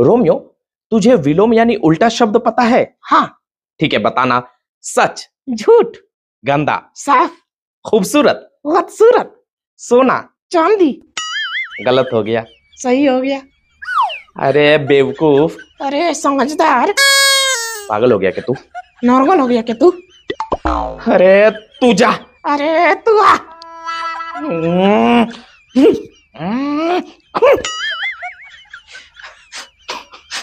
Romeo तुझे विलोम यानी उल्टा शब्द पता है हाँ ठीक है बताना सच झूठ गंदा साफ खूबसूरत खूबसूरत सोना चांदी गलत हो गया सही हो गया अरे बेवकूफ अरे समझदार पागल हो गया क्या तू नॉर्मल हो गया क्या तू अरे तू जा अरे तू आ हम्म।